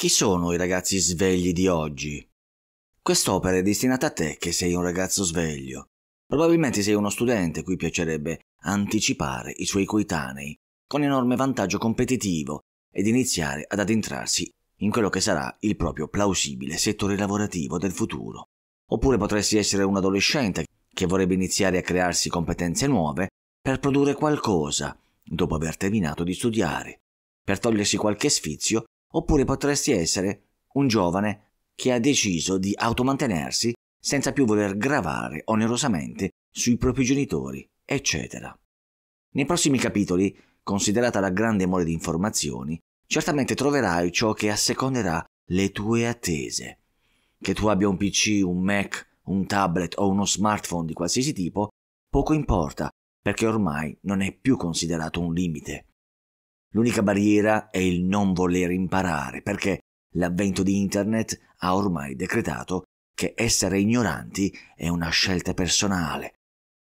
Chi sono i ragazzi svegli di oggi? Quest'opera è destinata a te che sei un ragazzo sveglio. Probabilmente sei uno studente cui piacerebbe anticipare i suoi coetanei con enorme vantaggio competitivo ed iniziare ad adentrarsi in quello che sarà il proprio plausibile settore lavorativo del futuro. Oppure potresti essere un adolescente che vorrebbe iniziare a crearsi competenze nuove per produrre qualcosa dopo aver terminato di studiare, per togliersi qualche sfizio oppure potresti essere un giovane che ha deciso di automantenersi senza più voler gravare onerosamente sui propri genitori, eccetera. Nei prossimi capitoli, considerata la grande mole di informazioni, certamente troverai ciò che asseconderà le tue attese. Che tu abbia un PC, un Mac, un tablet o uno smartphone di qualsiasi tipo, poco importa, perché ormai non è più considerato un limite. L'unica barriera è il non voler imparare, perché l'avvento di Internet ha ormai decretato che essere ignoranti è una scelta personale,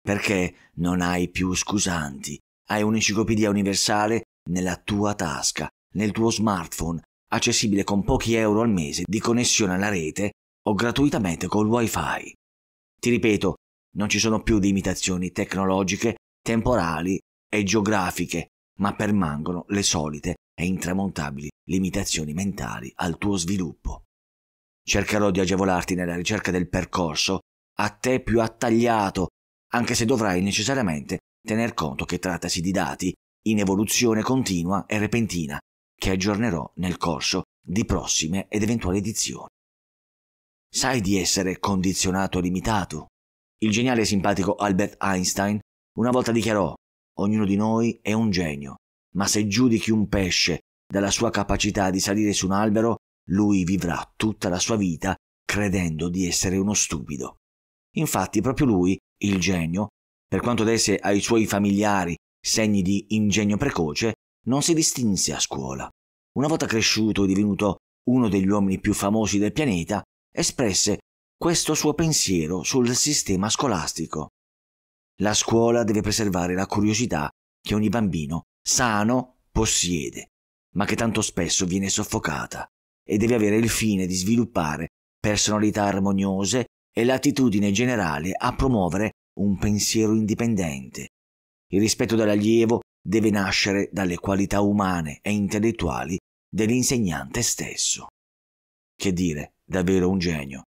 perché non hai più scusanti, hai un'enciclopedia universale nella tua tasca, nel tuo smartphone, accessibile con pochi euro al mese di connessione alla rete o gratuitamente col wifi. Ti ripeto, non ci sono più limitazioni tecnologiche, temporali e geografiche ma permangono le solite e intramontabili limitazioni mentali al tuo sviluppo. Cercherò di agevolarti nella ricerca del percorso a te più attagliato, anche se dovrai necessariamente tener conto che trattasi di dati in evoluzione continua e repentina, che aggiornerò nel corso di prossime ed eventuali edizioni. Sai di essere condizionato e limitato? Il geniale e simpatico Albert Einstein una volta dichiarò Ognuno di noi è un genio, ma se giudichi un pesce dalla sua capacità di salire su un albero, lui vivrà tutta la sua vita credendo di essere uno stupido. Infatti proprio lui, il genio, per quanto desse ai suoi familiari segni di ingegno precoce, non si distinse a scuola. Una volta cresciuto e divenuto uno degli uomini più famosi del pianeta, espresse questo suo pensiero sul sistema scolastico. La scuola deve preservare la curiosità che ogni bambino sano possiede, ma che tanto spesso viene soffocata, e deve avere il fine di sviluppare personalità armoniose e l'attitudine generale a promuovere un pensiero indipendente. Il rispetto dell'allievo deve nascere dalle qualità umane e intellettuali dell'insegnante stesso. Che dire, davvero un genio.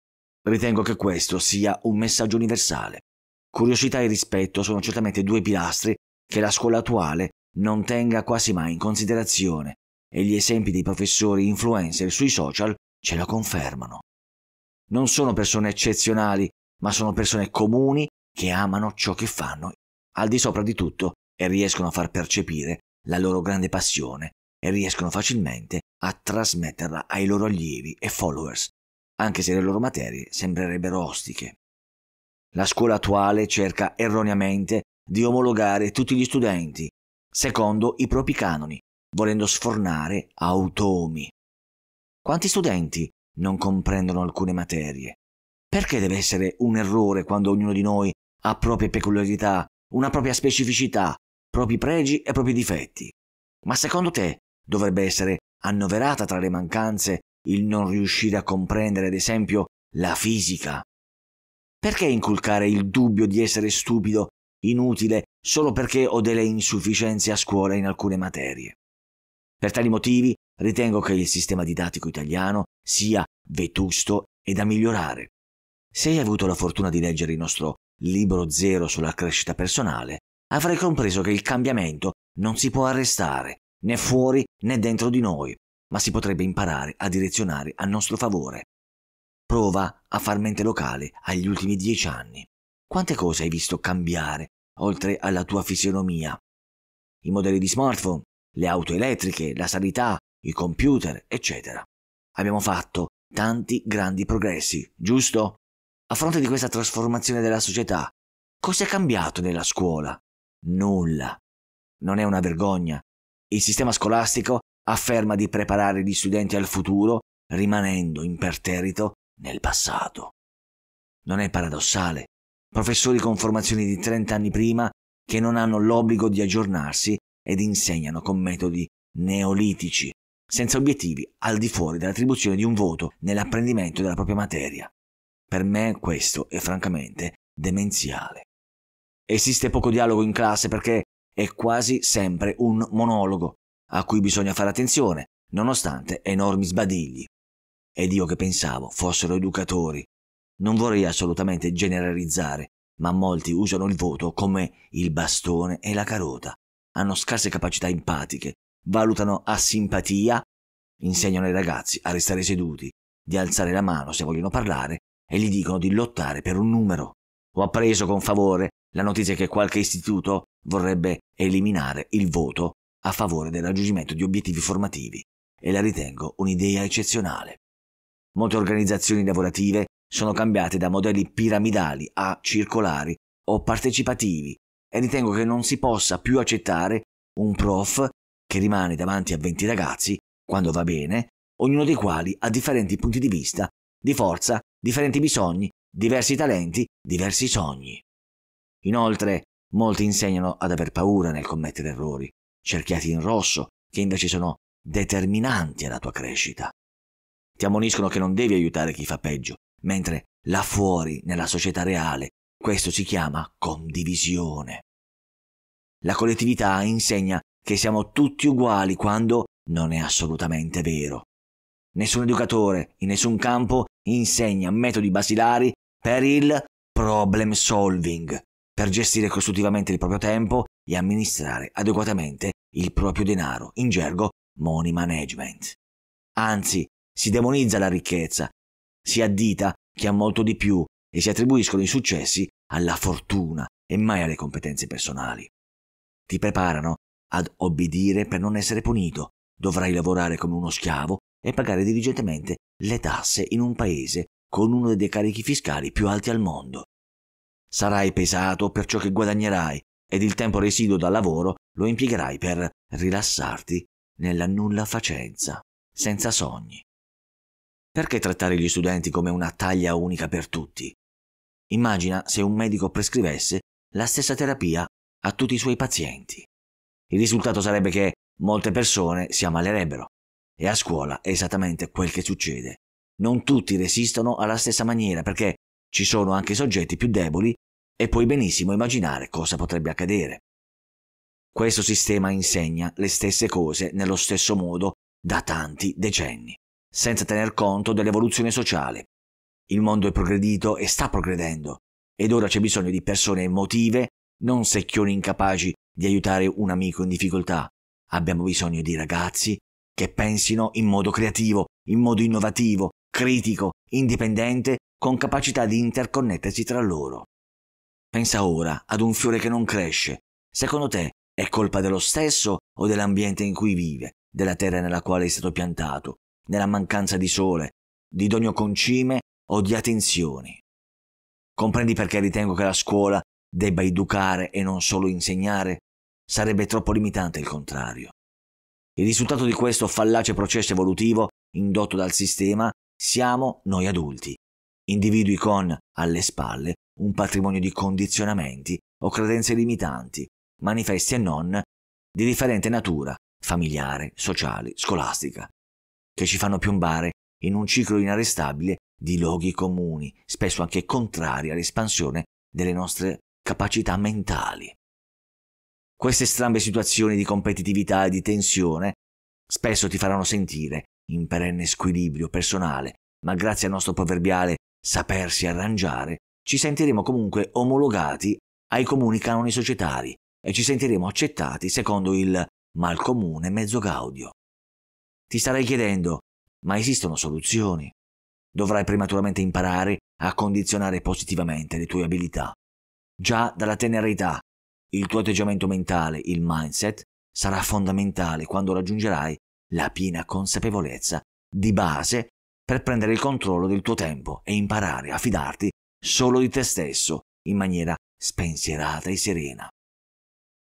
Ritengo che questo sia un messaggio universale Curiosità e rispetto sono certamente due pilastri che la scuola attuale non tenga quasi mai in considerazione e gli esempi dei professori influencer sui social ce la confermano. Non sono persone eccezionali, ma sono persone comuni che amano ciò che fanno al di sopra di tutto e riescono a far percepire la loro grande passione e riescono facilmente a trasmetterla ai loro allievi e followers, anche se le loro materie sembrerebbero ostiche. La scuola attuale cerca erroneamente di omologare tutti gli studenti, secondo i propri canoni, volendo sfornare automi. Quanti studenti non comprendono alcune materie? Perché deve essere un errore quando ognuno di noi ha proprie peculiarità, una propria specificità, propri pregi e propri difetti? Ma secondo te dovrebbe essere annoverata tra le mancanze il non riuscire a comprendere, ad esempio, la fisica? Perché inculcare il dubbio di essere stupido, inutile, solo perché ho delle insufficienze a scuola in alcune materie? Per tali motivi ritengo che il sistema didattico italiano sia vetusto e da migliorare. Se hai avuto la fortuna di leggere il nostro libro zero sulla crescita personale, avrai compreso che il cambiamento non si può arrestare, né fuori né dentro di noi, ma si potrebbe imparare a direzionare a nostro favore. Prova a far mente locale agli ultimi dieci anni. Quante cose hai visto cambiare, oltre alla tua fisionomia? I modelli di smartphone, le auto elettriche, la sanità, i computer, eccetera. Abbiamo fatto tanti grandi progressi, giusto? A fronte di questa trasformazione della società, cosa è cambiato nella scuola? Nulla. Non è una vergogna. Il sistema scolastico afferma di preparare gli studenti al futuro rimanendo imperterrito nel passato. Non è paradossale? Professori con formazioni di 30 anni prima che non hanno l'obbligo di aggiornarsi ed insegnano con metodi neolitici, senza obiettivi al di fuori dell'attribuzione di un voto nell'apprendimento della propria materia. Per me questo è francamente demenziale. Esiste poco dialogo in classe perché è quasi sempre un monologo, a cui bisogna fare attenzione, nonostante enormi sbadigli ed io che pensavo fossero educatori. Non vorrei assolutamente generalizzare, ma molti usano il voto come il bastone e la carota. Hanno scarse capacità empatiche, valutano a simpatia, insegnano ai ragazzi a restare seduti, di alzare la mano se vogliono parlare e gli dicono di lottare per un numero. Ho appreso con favore la notizia che qualche istituto vorrebbe eliminare il voto a favore del raggiungimento di obiettivi formativi e la ritengo un'idea eccezionale. Molte organizzazioni lavorative sono cambiate da modelli piramidali a circolari o partecipativi e ritengo che non si possa più accettare un prof che rimane davanti a 20 ragazzi, quando va bene, ognuno dei quali ha differenti punti di vista, di forza, differenti bisogni, diversi talenti, diversi sogni. Inoltre, molti insegnano ad aver paura nel commettere errori, cerchiati in rosso, che invece sono determinanti alla tua crescita ti ammoniscono che non devi aiutare chi fa peggio, mentre là fuori, nella società reale, questo si chiama condivisione. La collettività insegna che siamo tutti uguali quando non è assolutamente vero. Nessun educatore in nessun campo insegna metodi basilari per il problem solving, per gestire costruttivamente il proprio tempo e amministrare adeguatamente il proprio denaro, in gergo money management. Anzi, si demonizza la ricchezza, si addita chi ha molto di più e si attribuiscono i successi alla fortuna e mai alle competenze personali. Ti preparano ad obbedire per non essere punito, dovrai lavorare come uno schiavo e pagare diligentemente le tasse in un paese con uno dei carichi fiscali più alti al mondo. Sarai pesato per ciò che guadagnerai ed il tempo residuo dal lavoro lo impiegherai per rilassarti nella nulla facenza, senza sogni. Perché trattare gli studenti come una taglia unica per tutti? Immagina se un medico prescrivesse la stessa terapia a tutti i suoi pazienti. Il risultato sarebbe che molte persone si ammalerebbero. E a scuola è esattamente quel che succede. Non tutti resistono alla stessa maniera perché ci sono anche soggetti più deboli e puoi benissimo immaginare cosa potrebbe accadere. Questo sistema insegna le stesse cose nello stesso modo da tanti decenni senza tener conto dell'evoluzione sociale. Il mondo è progredito e sta progredendo, ed ora c'è bisogno di persone emotive, non secchioni incapaci di aiutare un amico in difficoltà. Abbiamo bisogno di ragazzi che pensino in modo creativo, in modo innovativo, critico, indipendente, con capacità di interconnettersi tra loro. Pensa ora ad un fiore che non cresce. Secondo te è colpa dello stesso o dell'ambiente in cui vive, della terra nella quale è stato piantato? nella mancanza di sole, di donio concime o di attenzioni. Comprendi perché ritengo che la scuola debba educare e non solo insegnare? Sarebbe troppo limitante il contrario. Il risultato di questo fallace processo evolutivo indotto dal sistema siamo noi adulti, individui con, alle spalle, un patrimonio di condizionamenti o credenze limitanti, manifesti e non, di differente natura, familiare, sociale, scolastica, che ci fanno piombare in un ciclo inarrestabile di loghi comuni, spesso anche contrari all'espansione delle nostre capacità mentali. Queste strambe situazioni di competitività e di tensione spesso ti faranno sentire in perenne squilibrio personale, ma grazie al nostro proverbiale sapersi arrangiare, ci sentiremo comunque omologati ai comuni canoni societari e ci sentiremo accettati secondo il mal comune mezzo gaudio. Ti starei chiedendo, ma esistono soluzioni. Dovrai prematuramente imparare a condizionare positivamente le tue abilità. Già dalla tenera età, il tuo atteggiamento mentale, il mindset, sarà fondamentale quando raggiungerai la piena consapevolezza di base per prendere il controllo del tuo tempo e imparare a fidarti solo di te stesso in maniera spensierata e serena.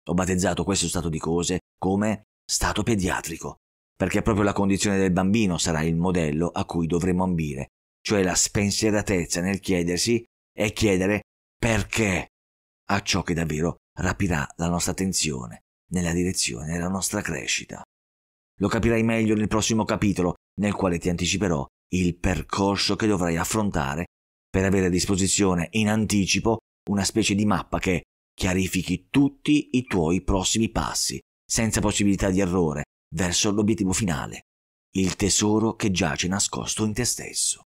Ho battezzato questo stato di cose come stato pediatrico perché proprio la condizione del bambino sarà il modello a cui dovremo ambire, cioè la spensieratezza nel chiedersi e chiedere perché a ciò che davvero rapirà la nostra attenzione nella direzione della nostra crescita. Lo capirai meglio nel prossimo capitolo, nel quale ti anticiperò il percorso che dovrai affrontare per avere a disposizione in anticipo una specie di mappa che chiarifichi tutti i tuoi prossimi passi, senza possibilità di errore, verso l'obiettivo finale, il tesoro che giace nascosto in te stesso.